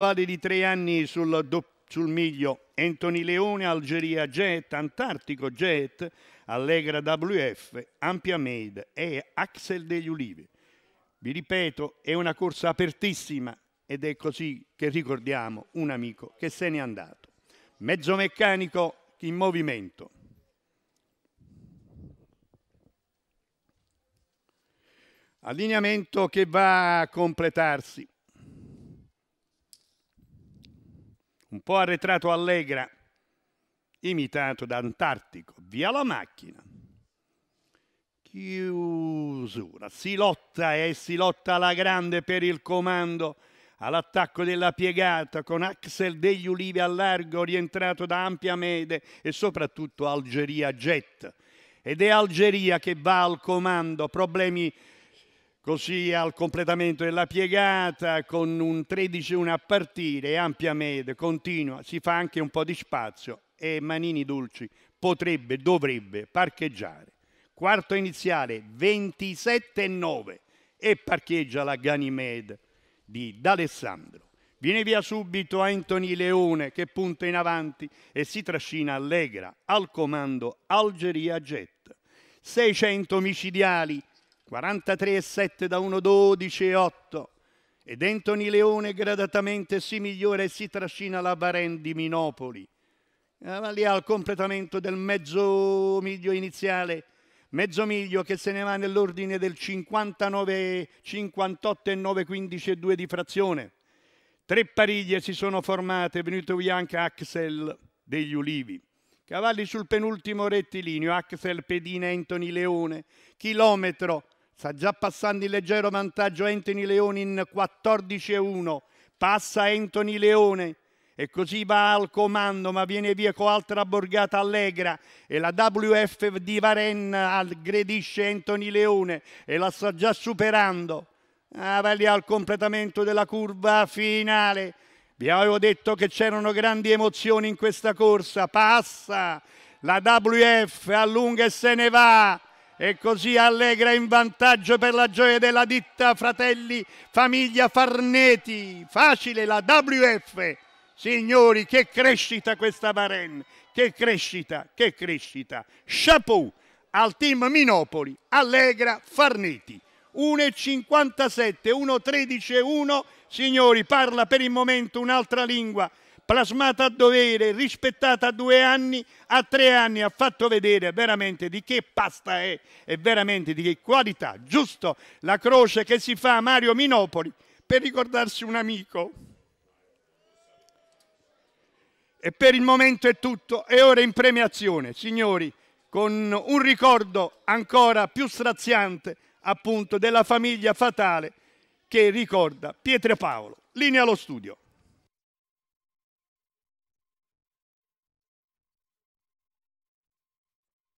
Vale di tre anni sul, do, sul miglio, Anthony Leone, Algeria Jet, Antartico Jet, Allegra WF, Ampia Made e Axel degli Ulivi. Vi ripeto, è una corsa apertissima ed è così che ricordiamo un amico che se n'è andato. Mezzo meccanico in movimento. Allineamento che va a completarsi. Un po' arretrato Allegra, imitato da Antartico, via la macchina. Chiusura, si lotta e si lotta alla grande per il comando all'attacco della piegata con Axel degli Ulivi al largo rientrato da ampia mede e soprattutto Algeria Jet. Ed è Algeria che va al comando, problemi Così al completamento della piegata con un 13-1 a partire, ampia med, continua, si fa anche un po' di spazio e Manini Dulci potrebbe, dovrebbe parcheggiare. Quarto iniziale 27-9 e parcheggia la Ganymede di D'Alessandro. Viene via subito Anthony Leone che punta in avanti e si trascina Allegra al comando Algeria Jet. 600 micidiali 43,7 da 1,12,8 ed Anthony Leone gradatamente si migliora e si trascina la Baren di Minopoli. Ma eh, lì al completamento del mezzo miglio iniziale, mezzo miglio che se ne va nell'ordine del 59, 58 e 9, 15 e 2 di frazione. Tre pariglie si sono formate, venuto via anche Axel degli Ulivi. Cavalli sul penultimo rettilineo, Axel Pedina Anthony Leone, chilometro Sta già passando in leggero vantaggio Anthony Leone in 14-1. Passa Anthony Leone. E così va al comando, ma viene via con altra borgata allegra. E la WF di Varenna aggredisce Anthony Leone e la sta già superando. Ah, va lì al completamento della curva finale. Vi avevo detto che c'erano grandi emozioni in questa corsa. Passa la WF, allunga e se ne va. E così Allegra in vantaggio per la gioia della ditta Fratelli Famiglia Farneti. Facile la WF. Signori, che crescita questa Baren. Che crescita, che crescita. Chapeau al team Minopoli, Allegra Farneti. 1,57, 1,13 1. Signori, parla per il momento un'altra lingua plasmata a dovere, rispettata a due anni, a tre anni, ha fatto vedere veramente di che pasta è e veramente di che qualità. Giusto la croce che si fa a Mario Minopoli per ricordarsi un amico. E per il momento è tutto, è ora in premiazione, signori, con un ricordo ancora più straziante appunto della famiglia fatale che ricorda Pietro Paolo. Linea allo studio.